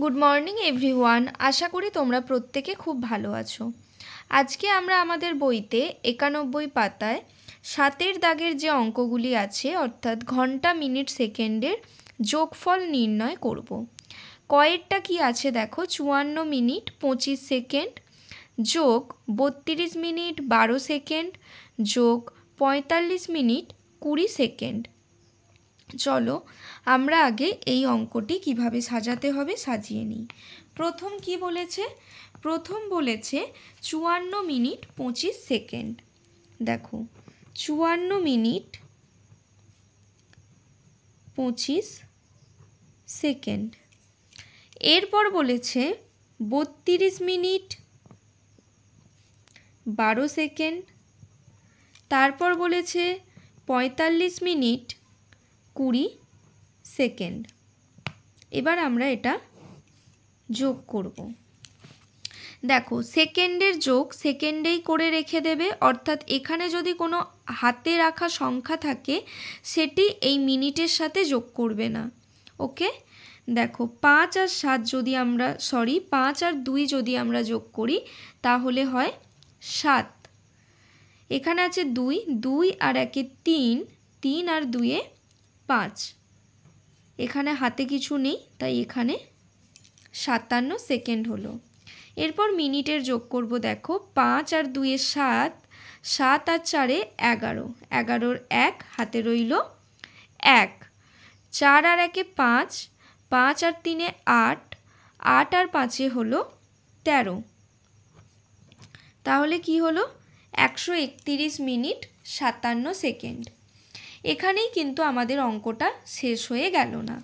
Good morning everyone আশা করি তোমরা প্রত্যেকে খুব ভালো আছো আজকে আমরা আমাদের বইতে একানব্বই পাতায় সাতের দাগের যে অঙ্কগুলি আছে অর্থাৎ ঘন্টা মিনিট সেকেন্ডের যোগফল নির্ণয় করব। কয়েকটা কি আছে দেখো চুয়ান্ন মিনিট পঁচিশ সেকেন্ড যোগ বত্রিশ মিনিট বারো সেকেন্ড যোগ পঁয়তাল্লিশ মিনিট কুড়ি সেকেন্ড চলো আমরা আগে এই অঙ্কটি কিভাবে সাজাতে হবে সাজিয়ে নিই প্রথম কি বলেছে প্রথম বলেছে চুয়ান্ন মিনিট পঁচিশ সেকেন্ড দেখো চুয়ান্ন মিনিট পঁচিশ সেকেন্ড এরপর বলেছে বত্রিশ মিনিট বারো সেকেন্ড তারপর বলেছে পঁয়তাল্লিশ মিনিট কুড়ি সেকেন্ড এবার আমরা এটা যোগ করব দেখো সেকেন্ডের যোগ সেকেন্ডেই করে রেখে দেবে অর্থাৎ এখানে যদি কোনো হাতে রাখা সংখ্যা থাকে সেটি এই মিনিটের সাথে যোগ করবে না ওকে দেখো পাঁচ আর সাত যদি আমরা সরি পাঁচ আর দুই যদি আমরা যোগ করি তাহলে হয় সাত এখানে আছে দুই দুই আর একে তিন তিন আর দুয়ে পাঁচ এখানে হাতে কিছু নেই তাই এখানে সাতান্ন সেকেন্ড হলো এরপর মিনিটের যোগ করব দেখো পাঁচ আর দুয়ে সাত সাত আর চারে এগারো এগারোর এক হাতে রইল এক চার আর একে পাঁচ পাঁচ আর তিনে আট আট আর পাঁচে হলো তেরো তাহলে কি হলো একশো মিনিট সাতান্ন সেকেন্ড এখানেই কিন্তু আমাদের অঙ্কটা শেষ হয়ে গেল না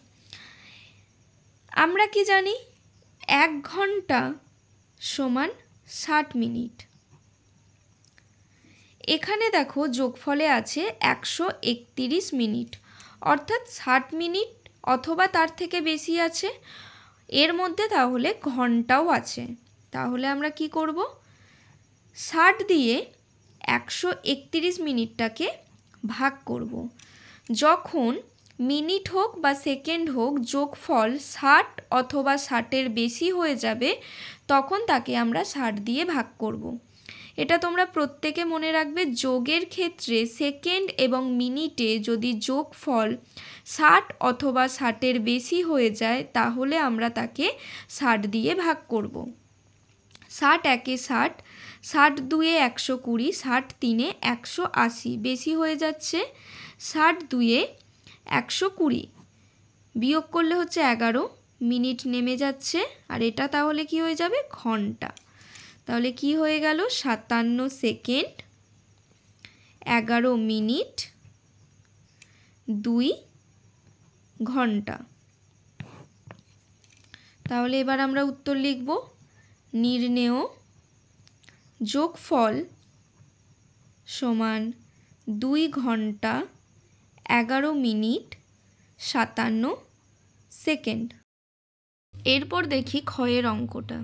আমরা কি জানি এক ঘন্টা সমান ষাট মিনিট এখানে দেখো যোগফলে আছে একশো একত্রিশ মিনিট অর্থাৎ ষাট মিনিট অথবা তার থেকে বেশি আছে এর মধ্যে তাহলে ঘন্টাও আছে তাহলে আমরা কি করব ষাট দিয়ে একশো একত্রিশ মিনিটটাকে ভাগ করব। যখন মিনিট হোক বা সেকেন্ড হোক যোগফল ষাট অথবা ষাটের বেশি হয়ে যাবে তখন তাকে আমরা ষাট দিয়ে ভাগ করব। এটা তোমরা প্রত্যেকে মনে রাখবে যোগের ক্ষেত্রে সেকেন্ড এবং মিনিটে যদি যোগফল ষাট অথবা ষাটের বেশি হয়ে যায় তাহলে আমরা তাকে ষাট দিয়ে ভাগ করব ষাট একে ষাট ষাট দুয়ে একশো কুড়ি ষাট তিনে একশো আশি বেশি হয়ে যাচ্ছে ষাট দুয়ে একশো কুড়ি বিয়োগ করলে হচ্ছে এগারো মিনিট নেমে যাচ্ছে আর এটা তাহলে কি হয়ে যাবে ঘন্টা তাহলে কি হয়ে গেল সাতান্ন সেকেন্ড এগারো মিনিট দুই ঘন্টা তাহলে এবার আমরা উত্তর লিখব নির্ণেয় যোগফল সমান দুই ঘন্টা এগারো মিনিট সাতান্ন সেকেন্ড এরপর দেখি ক্ষয়ের অঙ্কটা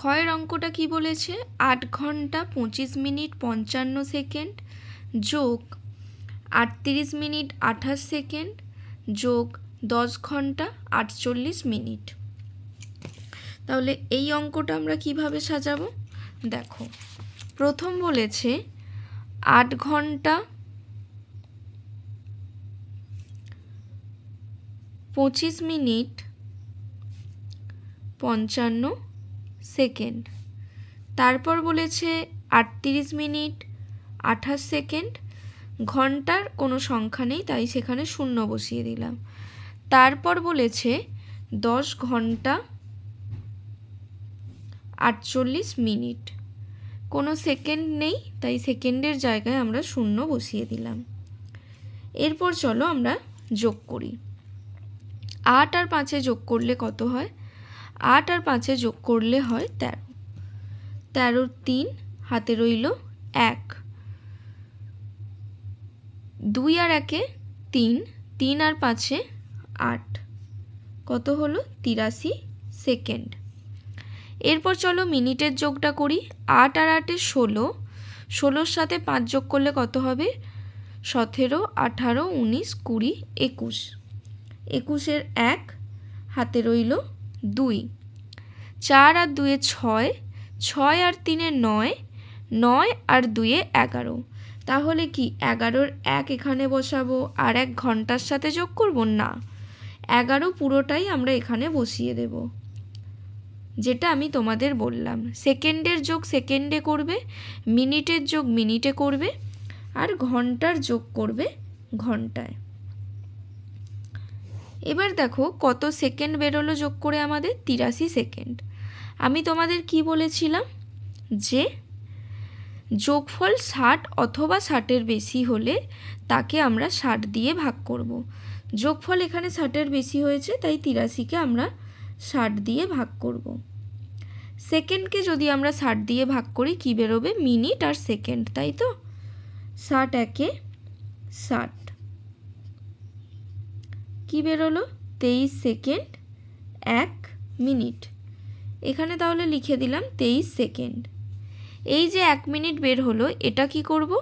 ক্ষয়ের অঙ্কটা কি বলেছে আট ঘন্টা পঁচিশ মিনিট পঞ্চান্ন সেকেন্ড যোগ আটত্রিশ মিনিট আঠাশ সেকেন্ড যোগ দশ ঘন্টা আটচল্লিশ মিনিট তাহলে এই অঙ্কটা আমরা কিভাবে সাজাবো দেখো প্রথম বলেছে আট ঘন্টা পঁচিশ মিনিট পঞ্চান্ন সেকেন্ড তারপর বলেছে আটত্রিশ মিনিট আঠাশ সেকেন্ড ঘন্টার কোনো সংখ্যা নেই তাই সেখানে শূন্য বসিয়ে দিলাম তারপর বলেছে দশ ঘন্টা আটচল্লিশ মিনিট কোনো সেকেন্ড নেই তাই সেকেন্ডের জায়গায় আমরা শূন্য বসিয়ে দিলাম এরপর চলো আমরা যোগ করি আট আর পাঁচে যোগ করলে কত হয় আট আর পাঁচে যোগ করলে হয় তেরো তেরো তিন হাতে রইল এক দুই আর একে তিন তিন আর পাঁচে আট কত হলো তিরাশি সেকেন্ড এরপর চলো মিনিটের যোগটা করি আট আর আটে ষোলো ষোলোর সাথে পাঁচ যোগ করলে কত হবে সতেরো আঠারো উনিশ কুড়ি একুশ একুশের এক হাতে রইল দুই চার আর দুয়ে ছয় ছয় আর তিনে নয় নয় আর দুয়ে এগারো তাহলে কি এগারোর এক এখানে বসাবো আর এক ঘন্টার সাথে যোগ করব না এগারো পুরোটাই আমরা এখানে বসিয়ে দেবো যেটা আমি তোমাদের বললাম সেকেন্ডের যোগ সেকেন্ডে করবে মিনিটের যোগ মিনিটে করবে আর ঘন্টার যোগ করবে ঘন্টায় এবার দেখো কত সেকেন্ড বেরোলো যোগ করে আমাদের তিরাশি সেকেন্ড আমি তোমাদের কি বলেছিলাম যে যোগফল ষাট অথবা ষাটের বেশি হলে তাকে আমরা ষাট দিয়ে ভাগ করব যোগফল এখানে ষাটের বেশি হয়েছে তাই তিরাশিকে আমরা ষাট দিয়ে ভাগ করব। সেকেন্ডকে যদি আমরা ষাট দিয়ে ভাগ করি কী বেরোবে মিনিট আর সেকেন্ড তাই তো ষাট একে ষাট কী বেরোলো তেইশ সেকেন্ড এক মিনিট এখানে তাহলে লিখে দিলাম তেইশ সেকেন্ড এই যে এক মিনিট বের হলো এটা কি করব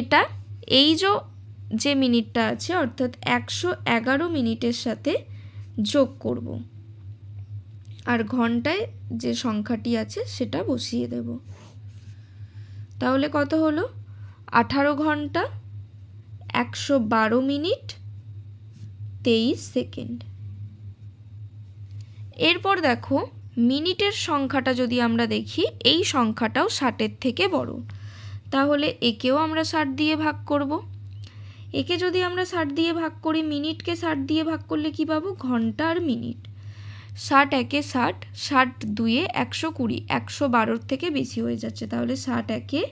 এটা এই যো যে মিনিটটা আছে অর্থাৎ একশো এগারো মিনিটের সাথে যোগ করব আর ঘন্টায় যে সংখ্যাটি আছে সেটা বসিয়ে দেব তাহলে কত হলো আঠারো ঘন্টা একশো বারো মিনিট তেইশ সেকেন্ড এরপর দেখো মিনিটের সংখ্যাটা যদি আমরা দেখি এই সংখ্যাটাও ষাটের থেকে বড় তাহলে একেও আমরা ষাট দিয়ে ভাগ করব একে যদি আমরা ষাট দিয়ে ভাগ করি মিনিটকে ষাট দিয়ে ভাগ করলে কী পাবো ঘন্টা আর মিনিট ষাট একে ষাট ষাট দুয়ে একশো কুড়ি একশো বারোর থেকে বেশি হয়ে যাচ্ছে তাহলে ষাট একে